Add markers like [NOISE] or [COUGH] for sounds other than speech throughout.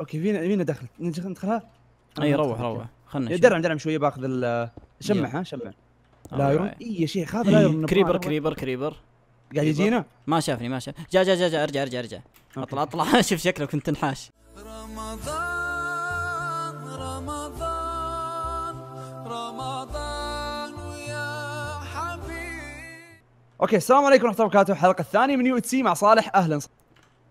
اوكي فينا فينا دخلت ندخلها اي روح روح خلنا درعم درعم شويه باخذ شمع ها شمع لا اي يا شيخ هذا كريبر كريبر كريبر قاعد يجينا ما شافني ما شاف جا جا جا, ارجع ارجع ارجع اطلع اطلع [LAUGHS] شوف شكله كنت تنحاش رمضان رمضان رمضان ويا حبيبي اوكي السلام عليكم ورحمه الله وبركاته الحلقه الثانيه من يو سي مع صالح اهلا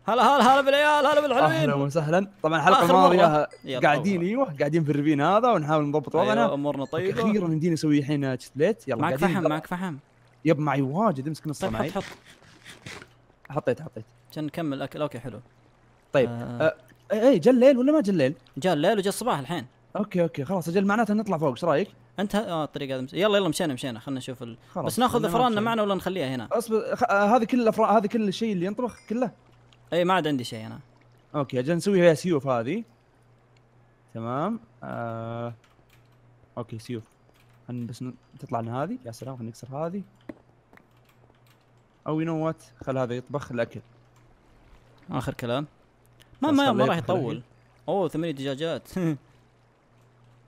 هلا هلا هلا بالعيال هلا بالحلوين اهلا وسهلا طبعا الحلقه الماضيه قاعدين ايوه قاعدين في الربين هذا ونحاول نضبط أيوة، وضعنا أيوة امورنا طيبه اخيرا نديني نسوي الحين تشتليت يلا معك فحم معك فحم يب معي واجد امسك نص طيب معي حط حطيت حطيت عشان نكمل اكل اوكي حلو طيب آه. آه. اي جا الليل ولا ما جا الليل؟ جا الليل وجا الصباح الحين اوكي اوكي خلاص اجل معناته نطلع فوق ايش رايك؟ انت اه الطريق هذا يلا يلا مشينا مشينا خلينا نشوف ال... بس ناخذ افراننا معنا ولا نخليها هنا؟ اصبر خ... آه هذه كل الافران هذه كل الشيء اللي ينطبخ كله؟ اي ما عاد عندي شيء انا اوكي اجل نسوي فيها سيوف هذه تمام آه. اوكي سيوف خلينا بس تطلع لنا هذه يا سلام خلينا نكسر هذه او يو نو وات خل هذا يطبخ الاكل اخر كلام ما ما, ما راح يطول اوه ثمانية دجاجات [LAUGHS]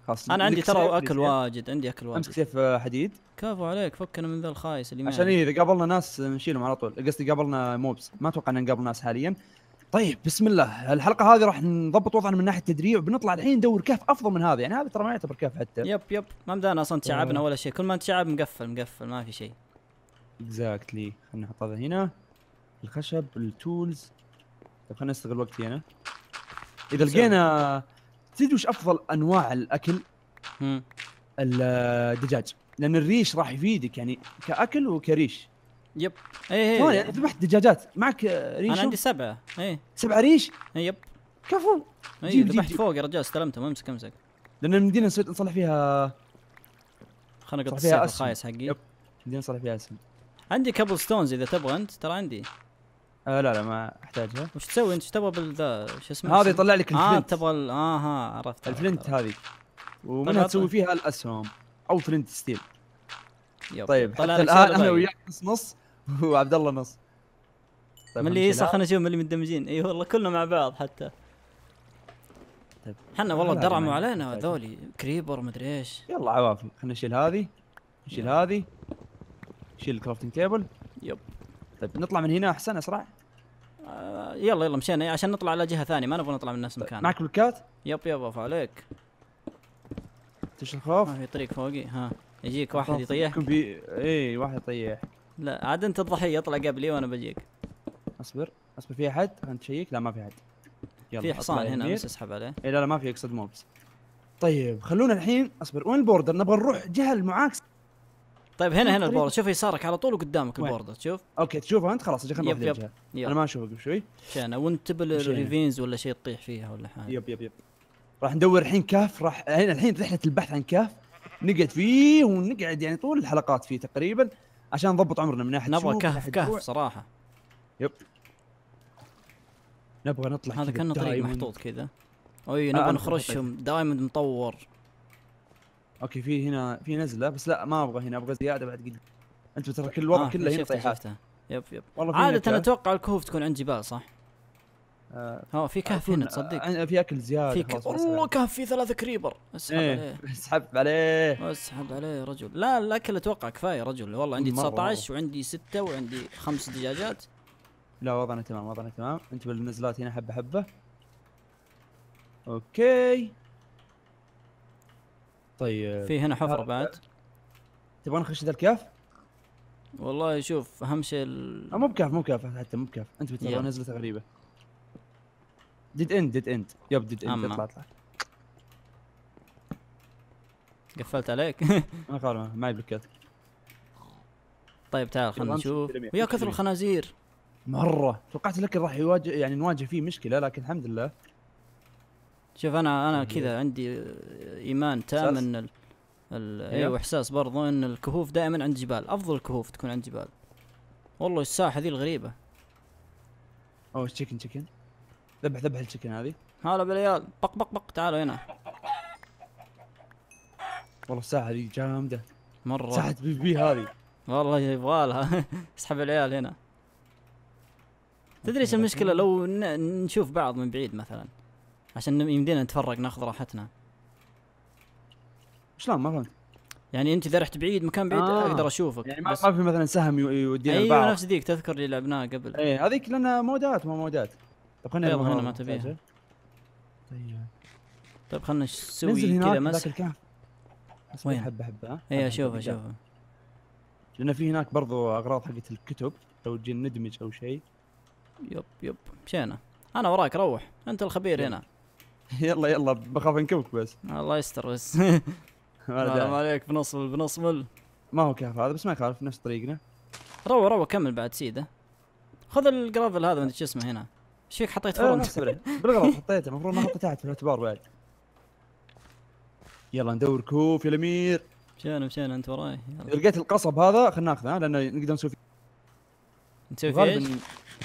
خاص انا عندي ترى اكل واجد عندي اكل واجد امسك سيف آه، حديد كفو عليك فكنا من ذا الخايس اللي عشان اذا قابلنا ناس نشيلهم على طول قصدي قابلنا موبس ما اتوقع ان نقابل ناس حاليا طيب بسم الله الحلقه هذه راح نضبط وضعنا من ناحيه التدريع وبنطلع الحين ندور كهف افضل من هذا يعني هذا ترى ما يعتبر كهف حتى يب يب ما بدانا اصلا تشعبنا آه. ولا شيء كل ما تشعب مقفل مقفل ما في شيء اكزاكتلي خلينا نحط هذا هنا الخشب التولز طيب خلينا نستغل وقتي انا اذا لقينا تدري وش افضل انواع الاكل؟ الدجاج لان الريش راح يفيدك يعني كاكل وكريش يب اي اي يعني ذبحت دجاجات معك ريش انا عندي سبعه اي سبعه ريش؟ اي يب كفو اي ذبحت فوق يا رجال استلمتهم امسك امسك لان المدينه نسيت نصلح فيها نقطع السيف الخايس حقي يب المدينه نصلح فيها اسم عندي كابل ستونز اذا تبغى انت ترى عندي آه، لا لا ما احتاجها وش تسوي انت ايش تبغى بالذا شو اسمه هذا يطلع لك آه، الفلنت اه تبغى ال... اه ها عرفت الفلنت هذه ومنها طيب، تسوي طيب. فيها الاسهم او فلنت ستيل يب. طيب حتى الان انا طيب. وياك نص نص [LAUGHS] وعبد الله نص طيب من اللي خلنا نشوف من اللي مندمجين اي والله كلنا مع بعض حتى حنا والله درعموا علينا هذولي كريبر مدري ايش يلا عوافي خلينا نشيل هذه نشيل هذه نشيل الكرافتنج تيبل يب طيب نطلع من هنا احسن اسرع آه، يلا يلا مشينا إيه، عشان نطلع على جهه ثانيه ما نبغى نطلع من نفس المكان معك بلوكات؟ يب يب اوف عليك تش الخوف؟ ما في طريق فوقي ها يجيك واحد يطيح بي... اي واحد يطيح لا عاد انت الضحيه اطلع قبلي وانا بجيك اصبر اصبر في احد انت شيك لا ما في احد يلا في حصان هنا بس اسحب عليه اي لا لا ما في اقصد موبس طيب خلونا الحين اصبر وين البوردر نبغى نروح جهه المعاكسه طيب هنا هنا البورد شوف يسارك على طول وقدامك البورد تشوف اوكي تشوفها انت خلاص خلينا نروح يب انا ما قبل شوي عشان وانتبه للريفينز ولا شيء تطيح فيها ولا حاجه يب يب يب راح ندور الحين كهف راح هنا الحين رحله البحث عن كهف نقعد فيه ونقعد يعني طول الحلقات فيه تقريبا عشان نضبط عمرنا من ناحيه نبغى كهف كهف صراحه يب نبغى نطلع هذا كان طريق محطوط كذا اي نبغى نخرجهم دائما مطور اوكي في هنا في نزله بس لا ما ابغى هنا ابغى زياده بعد قد انت ترى كل الوضع آه كله هنا طيحات يب يب والله عادة انا اتوقع الكهوف تكون عند جبال صح؟ اه في كهف هنا تصدق في اكل زياده في كهف والله كهف فيه ثلاثة كريبر اسحب ايه. عليه اسحب عليه اسحب عليه يا رجل لا الاكل اتوقع كفايه يا رجل والله عندي 19 وعندي 6 وعندي خمس دجاجات لا وضعنا تمام وضعنا تمام انت بالنزلات هنا حبه حبه اوكي طيب في هنا آه، حفره بعد تبغى نخش ذا الكهف؟ والله شوف اهم شيء ال... آه، مو بكهف مو بكهف حتى مو بكهف انت بتبغى نزلته غريبه ديد اند ديد اند يب ديد اند اطلع اطلع قفلت عليك انا خلاص معي بلوكات طيب تعال خلينا نشوف ويا كثر الخنازير مره توقعت لك راح يواجه يعني نواجه فيه مشكله لكن الحمد لله شوف انا انا كذا عندي ايمان تام ان ال... ال... أيوه،, ايوه احساس برضو ان الكهوف دائما عند جبال افضل الكهوف تكون عند جبال والله الساحه ذي الغريبه او تشيكن تشيكن ذبح ذبح التشيكن هذه هلا بالعيال بق بق بق تعالوا هنا والله الساحه ذي جامده مره ساحه بي بي هذه والله يبغى لها [LAUGHS] اسحب العيال هنا تدري ايش المشكله لو نشوف بعض من بعيد مثلا عشان يمدينا نتفرق ناخذ راحتنا شلون ما فهمت يعني انت اذا رحت بعيد مكان بعيد آه. اقدر اشوفك يعني ما, بس... ما في مثلا سهم يودينا ايوه البعض. نفس ذيك تذكر اللي لعبناها قبل اي هذيك لانها مودات ما مودات طيب خلينا يلا هنا ما تبيها طيب طيب خلينا نسوي كذا مسح وين حبه حبه اي اشوفه اشوفه لان في هناك برضو اغراض حقت الكتب لو جينا ندمج او شيء يب يب مشينا انا وراك روح انت الخبير هنا [LAUGHS] يلا يلا بخاف انكبك بس [LAUGHS] الله يستر بس [LAUGHS] ما عليك بنصمل بنصمل ما هو كيف هذا بس ما يخالف نفس طريقنا روى روى كمل بعد سيده خذ الجرافل هذا من شو اسمه هنا ايش فيك حطيت آه، فرن بالغلط حطيته المفروض ما حطيته تحت في الاعتبار بعد يلا ندور كوف يا الامير مشينا مشينا انت وراي لقيت القصب هذا خلينا ناخذه لان نقدر نسوي فيه نسوي فيه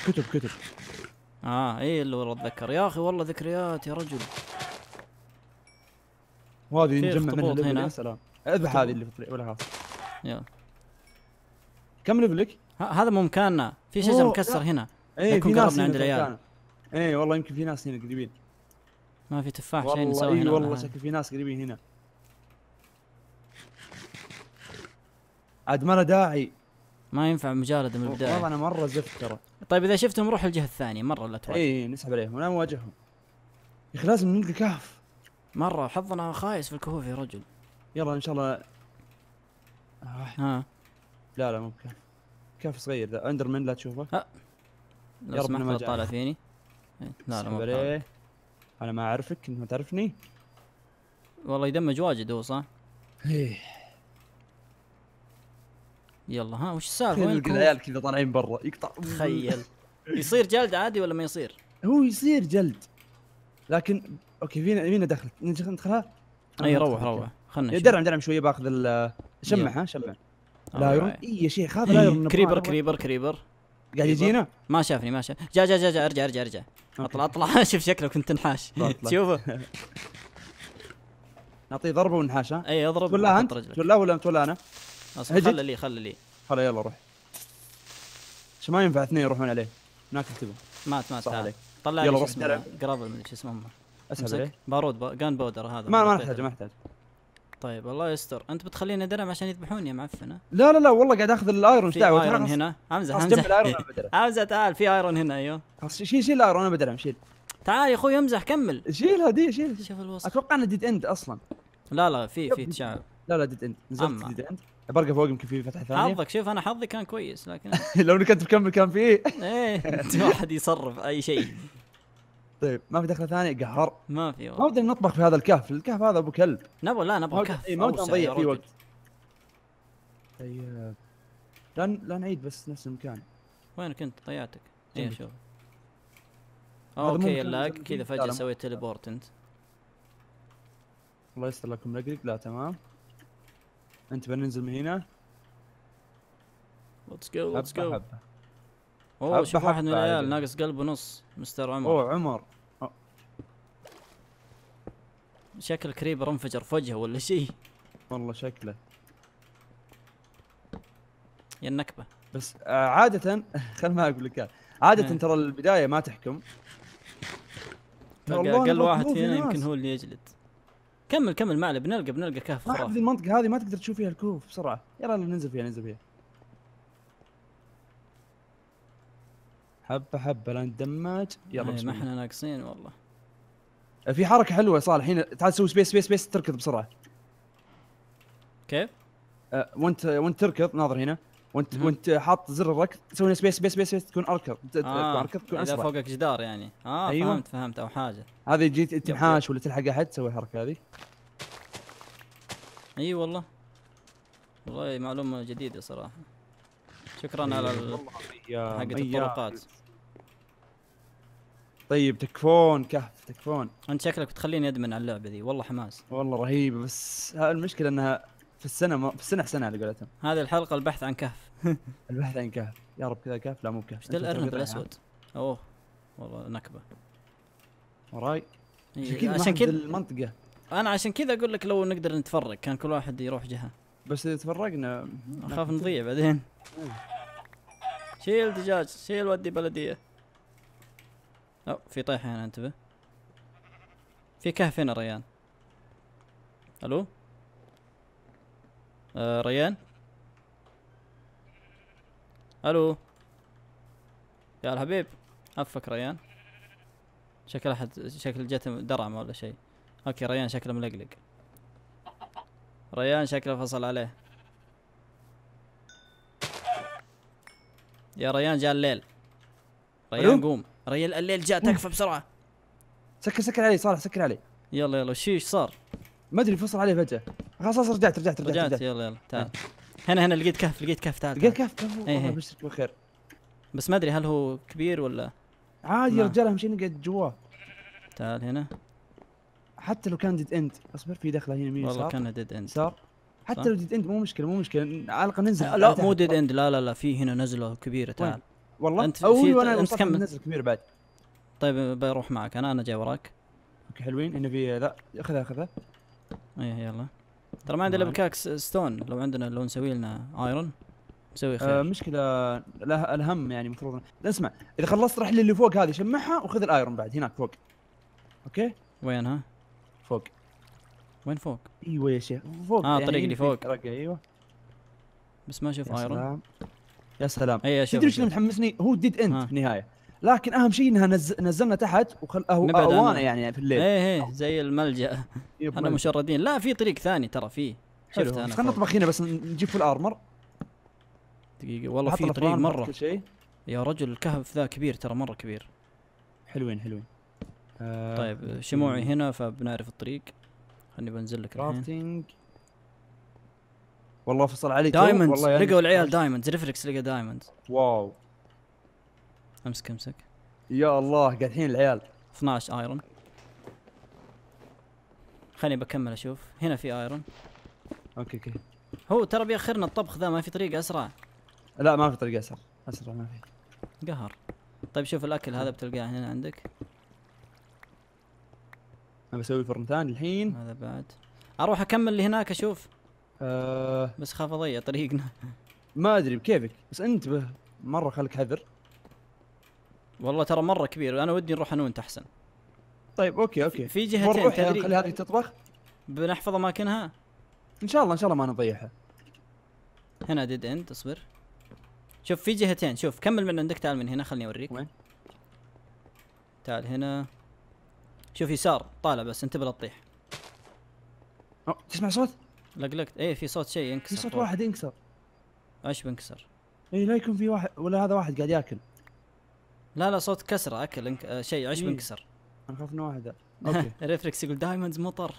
كتب كتب اه اي اللي والله اتذكر يا اخي والله ذكريات يا رجل وهذه نجمع منها هنا. يا سلام اذبح هذه اللي في ولا يلا كم ليفلك؟ هذا مو مكاننا في شجر مكسر هنا ايه في ناس عند العيال ايه والله يمكن في ناس هنا قريبين ما في تفاح شيء نسوي إيه، هنا والله شكل في ناس قريبين هنا عاد ما له داعي ما ينفع مجالده من البدايه والله انا مره زفت ترى طيب اذا شفتهم روح الجهه الثانيه مره لا تواجه اي نسحب عليهم ولا نواجههم يا اخي لازم نلقى كهف مره حظنا خايس في الكهوف يا رجل يلا ان شاء الله آه. ها لا لا مو بكهف كهف صغير ذا من لا تشوفه ها يا رب ما طالع فيني إيه، لا لا مو عليه انا ما اعرفك انت ما تعرفني والله يدمج واجد هو صح؟ ايه يلا ها وش السالفه وين العيال كذا طالعين برا يقطع تخيل يصير جلد عادي ولا ما يصير؟ هو يصير جلد لكن اوكي فينا فينا دخل ندخلها اي روح روح خلنا درعم درعم شويه باخذ شمع ها شمع لايرون اي يا شيخ هذا لايرون [LAUGHS] كريبر كريبر كريبر قاعد يجينا؟ ما شافني ما شاف جا جا جا جا ارجع ارجع ارجع اطلع اطلع [LAUGHS] شوف شكله كنت تنحاش شوفه [LAUGHS] نعطيه ضربه ونحاشه اي اضرب ولا انت ولا ولا انا اصبر خله لي خله لي خله يلا روح شو ما ينفع اثنين يروحون عليه هناك اكتبه مات مات صح عليك طلع يلا روح قرابل من شو اسمه اسهل بارود با... جان بودر هذا ما ما احتاج ما احتاج طيب الله يستر انت بتخليني درع عشان يذبحوني يا معفن لا لا لا والله قاعد اخذ الايرون ايش دعوه ايرون هنا امزح امزح امزح تعال في ايرون هنا ايوه خلاص شيل شيل الايرون انا بدرم شيل تعال يا اخوي امزح كمل شيلها دي شيل شوف الوسط اتوقع انه ديد اند اصلا لا لا في في تشعب لا لا ديد اند نزلت ديد اند برقه فوق يمكن في فتحه ثانيه حظك شوف انا حظي كان كويس لكن [LAUGHS] لو انك كنت مكمل كان فيه ايه, إيه، ما واحد يصرف اي شيء طيب ما في دخله ثانيه قهر ما في ما بدنا نطبخ في هذا الكهف الكهف هذا ابو كلب نبغى لا نبغى كهف إيه، ما ودنا نضيع فيه وقت طيب لا لا نعيد بس نفس المكان وين كنت ضيعتك؟ اي شوف اوكي اللاج كذا فجاه سويت تليبورت انت الله يستر لكم لا تمام انت بننزل من هنا ليتس جو ليتس جو اوه شوف واحد من العيال ناقص قلبه نص مستر عمر اوه عمر شكل كريبر انفجر في وجهه ولا شيء والله شكله يا النكبه بس آه، عادة [LAUGHS] خل ما اقول لك عادة إيه. ترى البداية ما تحكم اقل واحد فينا يمكن هو اللي يجلد كمل كمل معنا بنلقى بنلقى كهف خرافي المنطقه هذه ما تقدر تشوف فيها الكهوف بسرعه يلا ننزل فيها ننزل فيها حبه حبه لا ندمج يلا إيه، ما احنا ناقصين والله في حركه حلوه صالح الحين تعال سوي سبيس سبيس سبيس تركض بسرعه كيف؟ أه، وانت وانت تركض ناظر هنا وانت مم. وانت حاط زر الركض تسوي سبيس سبيس سبيس تكون اركض اركض آه، تكون اسرع فوقك جدار يعني اه أيوة. فهمت فهمت او حاجه هذه جيت تنحاش ولا تلحق احد تسوي الحركه هذه اي أيوة والله والله معلومه جديده صراحه شكرا أيوة. على آه، حقت الطرقات طيب تكفون كهف تكفون انت شكلك بتخليني ادمن على اللعبه ذي والله حماس والله رهيبه بس المشكله انها في السنه ما... في السنه سنه على قولتهم هذه الحلقه البحث عن كهف [LAUGHS] البحث عن كهف يا رب كذا كهف لا مو كهف ايش الارنب الاسود؟ اوه والله نكبه وراي عشان كذا المنطقه انا عشان كذا اقول لك لو نقدر نتفرق كان كل واحد يروح جهه بس اذا تفرقنا اخاف نضيع بعدين إيه. شيل دجاج شيل ودي بلديه او في طيحه هنا انتبه في كهف هنا ريان الو آه ريان الو يا الحبيب عفك ريان شكل احد شكل جت درعمه ولا شيء اوكي ريان شكله ملقلق ريان شكله فصل عليه يا ريان جاء الليل ريان قوم ريان الليل جاء تكفى بسرعه سكر سكر علي صالح سكر علي يلا يلا شو ايش صار ما ادري فصل عليه فجاه خلاص خلاص رجعت رجعت رجعت رجعت, يلا يلا آه. تعال هنا هنا لقيت كهف لقيت كهف تعال لقيت كهف والله يبشرك إيه، إيه. بالخير بس ما ادري هل هو كبير ولا عادي يا رجال اهم شيء نقعد جواه تعال هنا حتى لو كان ديد اند اصبر في دخله هنا يمين والله كان ديد اند صار حتى لو ديد اند مو مشكله مو مشكله على الاقل ننزل لا, مو ديد اند لا لا لا في هنا نزله كبيره تعال والله انت في نزله انت كمل نزل كبير بعد طيب بروح معك انا انا جاي وراك اوكي حلوين هنا في لا خذها خذها ايه يلا ترى ما عندنا نعم. بكاكس ستون لو عندنا لو نسوي لنا ايرون نسوي آه، خير آه مشكله لها الهم يعني المفروض اسمع اذا خلصت رحل اللي فوق هذه شمعها وخذ الايرون بعد هناك فوق اوكي وينها؟ فوق وين فوق؟ ايوه يا شيخ فوق اه يعني طريق اللي فوق ايوه بس ما اشوف ايرون سلام. يا سلام اي اشوف تدري شنو هو ديد انت في النهايه لكن اهم شيء انها نز... نزلنا تحت وخل أو... اوانا يعني في الليل ايه ايه زي الملجا احنا مشردين لا في طريق ثاني ترى في شفت انا خلينا نطبخ هنا بس نجيب فول ارمر دقيقه والله في طريق مره يا رجل الكهف ذا كبير ترى مره كبير حلوين حلوين آه طيب شموعي هنا فبنعرف الطريق خلني بنزل لك الحين والله فصل عليك دايموند يعني لقوا العيال دايموند ريفلكس لقى دايموند واو امسك امسك يا الله قاعدين العيال 12 ايرون خليني بكمل اشوف هنا في ايرون اوكي اوكي هو ترى بيأخرنا الطبخ ذا ما في طريقه اسرع لا ما في طريقه اسرع اسرع ما في قهر طيب شوف الاكل هذا بتلقاه هنا عندك انا بسوي فرن ثاني الحين هذا بعد اروح اكمل اللي هناك اشوف أه بس خاف اضيع طريقنا ما ادري بكيفك بس انتبه مره خليك حذر والله ترى مره كبير انا ودي نروح انا وانت احسن طيب اوكي اوكي في جهتين نروح نخلي يعني هذه تطبخ بنحفظ اماكنها ان شاء الله ان شاء الله ما نضيعها هنا ديد اند اصبر شوف في جهتين شوف كمل من عندك تعال من هنا خليني اوريك وين تعال هنا شوف يسار طالع بس انتبه لا تطيح تسمع صوت؟ لقلقت ايه في صوت شيء ينكسر في صوت واحد ينكسر ايش بنكسر؟ اي لا يكون في واحد ولا هذا واحد قاعد ياكل لا لا صوت كسره اكل انك... آه، شيء عشب انكسر إيه. انا خفنا واحده [LAUGHS] اوكي ريفلكس يقول دايموندز مطر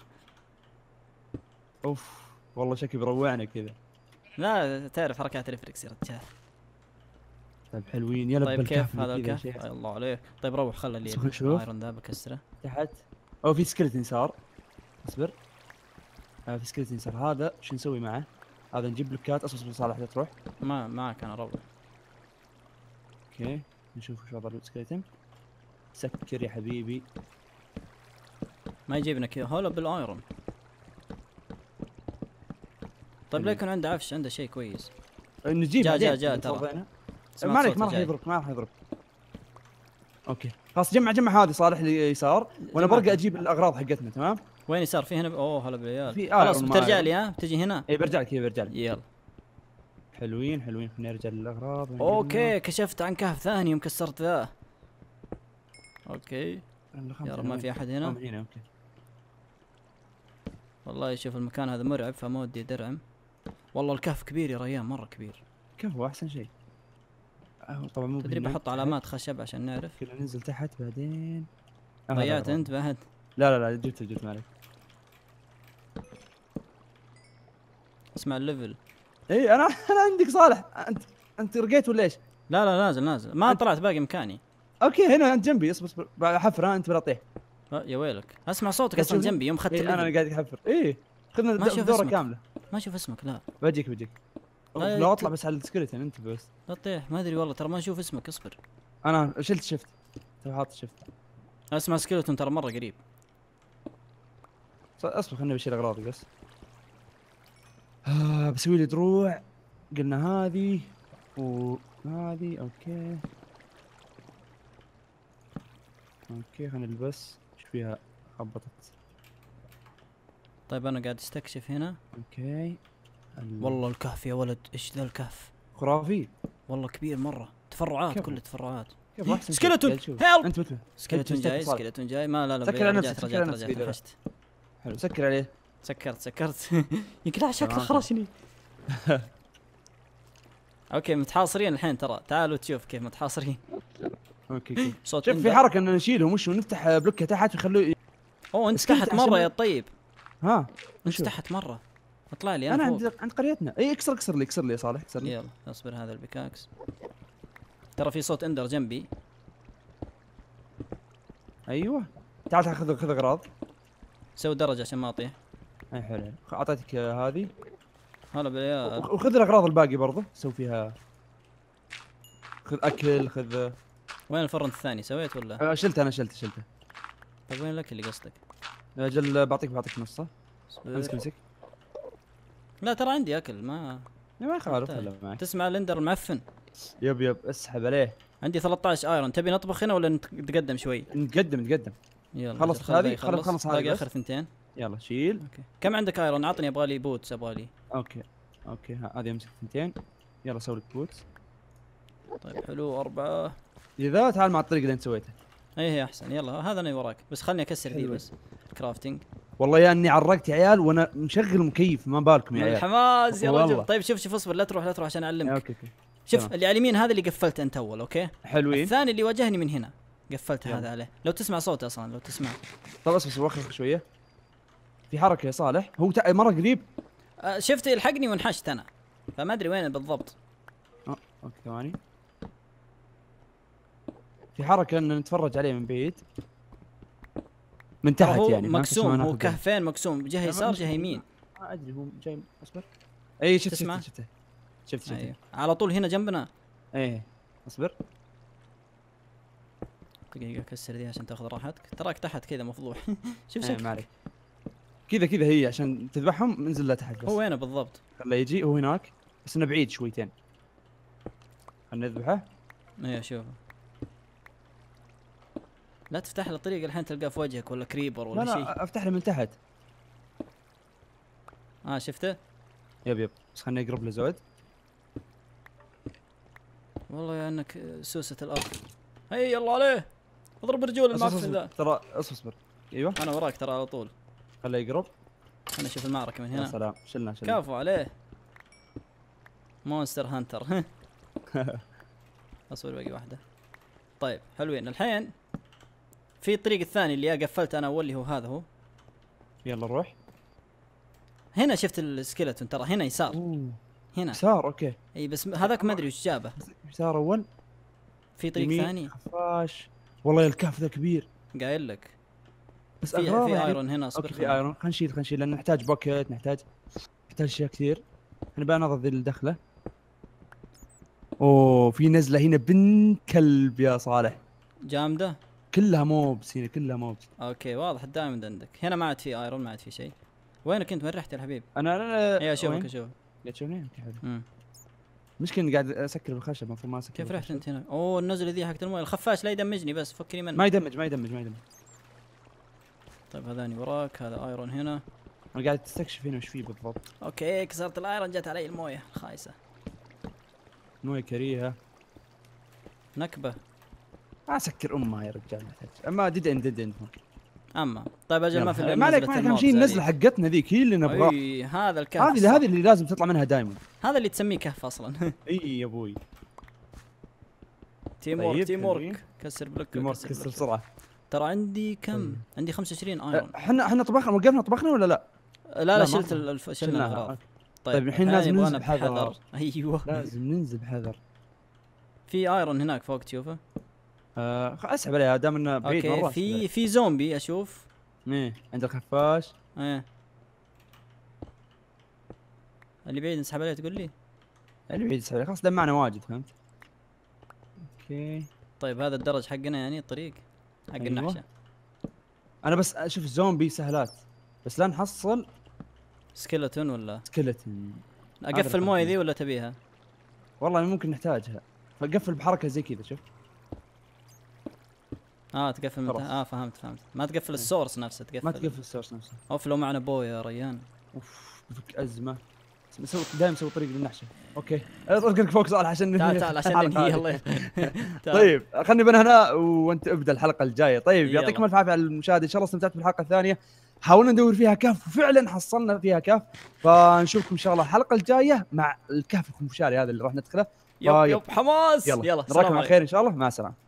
اوف والله شكلي بروعنا كذا لا تعرف حركات ريفلكس يا رجال طيب حلوين يلا طيب كيف هذا الكهف الله عليك طيب روح خله لي الايرون ذا بكسره تحت او في سكلت يسار اصبر آه في سكلت يسار هذا شو نسوي معه؟ هذا نجيب بلوكات اصبر صالح لا تروح ما معك انا روح اوكي نشوف شو وضع السكيتنج سكر يا حبيبي ما يجيبنا كذا هولا بالايرون طيب ليه يكون عنده عفش عنده شيء كويس أه، نجيب جا جا جا ترى ما عليك ما راح يضرب ما راح يضرب اوكي خلاص جمع جمع هذه صالح اليسار وانا برجع اجيب الاغراض حقتنا تمام وين يسار في هنا اوه هلا بالعيال خلاص بترجع لي ها بتجي هنا اي برجع لك اي برجع لك يلا حلوين حلوين خلينا نرجع للاغراض اوكي كشفت عن كهف ثاني يوم كسرت ذا اوكي يا رب ما في احد هنا والله شوف المكان هذا مرعب فما ودي ادرعم والله الكهف كبير يا ريان مره كبير كهف احسن شيء آه، طبعا مو تدري بحط علامات خشب عشان نعرف كنا ننزل تحت بعدين آه، ضيعت انت بعد لا لا لا جبت جبت مالك اسمع الليفل اي انا [LAUGHS] انا عندك صالح انت انت رقيت ولا ايش؟ لا لا نازل نازل ما أنت... طلعت باقي مكاني اوكي هنا انت جنبي اصبر اصبر بحفر انت بلاطيح أه، يا ويلك اسمع صوتك اصلا جنبي يوم اخذت إيه انا قاعد احفر اي خذنا الدورة كامله ما اشوف اسمك لا بجيك بجيك لو اطلع بس على السكرتين يعني، انت بس لا تطيح ما ادري والله ترى ما اشوف اسمك اصبر انا شلت شفت حاط شفت اسمع سكرتون ترى مره قريب اصبر خليني بشيل اغراضي بس آه بسوي لي دروع قلنا هذه وهذه اوكي اوكي خلينا نلبس ايش فيها خبطت طيب انا قاعد استكشف هنا اوكي ال... والله الكهف يا ولد ايش ذا الكهف خرافي والله كبير مره تفرعات كل التفرعات إيه، سكلتون هيلب انت متى سكلتون جاي سكلتون جاي ما لا لا سكر على نفسك على نفسك حلو سكر عليه سكرت سكرت [LAUGHS] يقلع شكله خرشني يعني. [LAUGHS] اوكي متحاصرين الحين ترى تعالوا تشوف كيف متحاصرين اوكي اوكي [LAUGHS] صوت شوف في حركه ان نشيلهم وش ونفتح بلوكه تحت ويخلوه اوه انت تحت مره يا الطيب ها انت تحت مره اطلع لي انا, أنا عند عند قريتنا اي اكسر اكسر لي اكسر لي يا صالح اكسر لي يلا اصبر هذا البكاكس ترى في صوت اندر جنبي ايوه تعال تعال خذ خذ اغراض سوي درجه عشان ما اطيح هاي حلو اعطيتك هذه هلا بالعيال وخذ الاغراض الباقي برضه سوي فيها خذ اكل خذ وين الفرن الثاني سويت ولا؟ آه، شلته انا شلته شلته طيب وين الاكل اللي قصدك؟ اجل آه، بعطيك بعطيك نصه امسك امسك لا ترى عندي اكل ما إيه، ما يخالف طيب. معك تسمع لندر المعفن يب يب اسحب عليه عندي 13 ايرون تبي نطبخ هنا ولا نتقدم شوي؟ نتقدم نتقدم يلا خلص هذه خلص خلص هذه اخر ثنتين يلا شيل أوكي. كم عندك ايرون اعطني ابغى لي بوتس ابغى لي اوكي اوكي هذه امسك ثنتين يلا سوي لك بوتس طيب حلو أربعة إذا تعال مع الطريق اللي أنت سويته اي هي إيه، أحسن يلا هذا أنا وراك بس خلني أكسر ذي بس كرافتنج والله يا اني عرقت يا عيال وانا مشغل مكيف ما بالكم يا عيال الحماس يا رجل طيب شوف شوف اصبر لا تروح لا تروح عشان اعلمك اوكي اوكي شوف اللي على اليمين هذا اللي قفلت انت اول اوكي حلوين الثاني اللي واجهني من هنا قفلت هذا عليه لو تسمع صوته اصلا لو تسمع طب اصبر اصبر شويه في حركه يا صالح هو تق... مره قريب أه، شفت يلحقني وانحشت انا فما ادري وين بالضبط اه اوكي ثواني في حركه ان نتفرج عليه من بعيد من تحت هو يعني مقسوم هو كهفين مقسوم جهه يسار جهه يمين ما ادري هو جاي اصبر اي شفت شفته شفته شفت شفته أيه. على طول هنا جنبنا ايه اصبر دقيقه كسر ذي عشان تاخذ راحتك تراك تحت كذا مفضوح [LAUGHS] شوف إيه، شكلك ما عليك كذا كذا هي عشان تذبحهم انزل لها تحت بس هو وينه بالضبط؟ خله يجي هو هناك بس انه بعيد شويتين خلنا نذبحه ايه شوفه لا تفتح له الطريق الحين تلقاه في وجهك ولا كريبر ولا شيء لا لا افتح له من تحت اه شفته؟ يب يب بس خلنا اقرب له زود والله يا انك سوسة الارض هي الله عليه اضرب رجول المعفن ذا ترى اصبر اصبر ايوه انا وراك ترى على طول خليه يقرب خليني اشوف المعركه من هنا يا سلام شلنا شلنا كفو عليه مونستر هانتر [LAUGHS] اصور باقي واحده طيب حلوين الحين في الطريق الثاني اللي قفلت انا اول اللي هو هذا هو يلا نروح هنا شفت السكeleton ترى هنا يسار أوه. هنا يسار اوكي اي بس هذاك ما ادري وش جابه يسار اول في طريق ثاني خفاش والله الكهف ذا كبير قايل لك بس في, أغراض في يعني... ايرون هنا اصبر في ايرون خلينا نشيل خلينا نشيل لان نحتاج بوكيت نحتاج نحتاج اشياء كثير انا بنظر ذي الدخله اوه في نزله هنا بنت كلب يا صالح جامده كلها موبس هنا كلها موبس اوكي واضح الدايموند عندك هنا ما عاد في ايرون ما عاد في شيء وينك انت وين رحت يا الحبيب؟ انا انا اي أيوة، اشوفك اشوفك قاعد تشوفني مشكلة قاعد اسكر بالخشب المفروض ما اسكر كيف رحت انت هنا؟ اوه النزله ذي حقت المويه الخفاش لا يدمجني بس فكني منه ما يدمج ما يدمج ما يدمج طيب هذاني وراك هذا ايرون هنا انا قاعد تستكشف هنا وش فيه بالضبط اوكي كسرت الايرون جت علي المويه خايسه مويه كريهه نكبه ما اسكر امها يا رجال اما ديد اند ديد اند اما طيب اجل ما في ما عليك ما عليك شيء النزله حقتنا ذيك هي اللي نبغاها اي هذا الكهف هذه هذه اللي لازم تطلع منها دائما هذا اللي تسميه كهف اصلا [LAUGHS] اي يا ابوي تيم ورك تيم ورك كسر بلوك تيم ورك كسر بسرعه ترى عندي كم؟ عندي 25 أه، ايرون احنا احنا طبخنا وقفنا طبخنا ولا لا؟ لا لا, لا شلت الف... شلنا الاغراض طيب, طيب الحين لازم ننزل بحذر [LAUGHS] ايوه لازم ننزل بحذر في ايرون هناك فوق تشوفه آه اسحب عليه دام انه بعيد اوكي في في زومبي اشوف ايه عند الخفاش ايه اللي بعيد نسحب عليه تقول لي اللي بعيد نسحب عليه خلاص دمعنا واجد فهمت اوكي طيب هذا الدرج حقنا يعني الطريق حق أيوة. النحشه انا بس اشوف زومبي سهلات بس لا نحصل سكلتون ولا سكيلتون اقفل المويه ذي ولا تبيها؟ والله ممكن نحتاجها فقفل بحركه زي كذا شوف اه تقفل مت... اه فهمت فهمت ما تقفل إيه. السورس نفسه تقفل ما تقفل السورس نفسه اوف لو معنا بويا يا ريان اوف بفك ازمه مسوي دائما مسوي طريق للنحشه [LAUGHS] اوكي اقول لك فوق سؤال عشان تعال تعال [LAUGHS] عشان ننهي الله [LAUGHS] طيب خلني بنا هنا وانت ابدا الحلقه الجايه طيب يعطيكم الف عافيه على المشاهده ان شاء الله استمتعت بالحلقه الثانيه حاولنا ندور فيها كهف وفعلا حصلنا فيها كهف فنشوفكم ان شاء الله الحلقه الجايه مع الكهف المشاري هذا اللي راح ندخله يب يب حماس يلا, يلا نراكم على خير ان شاء الله مع السلامه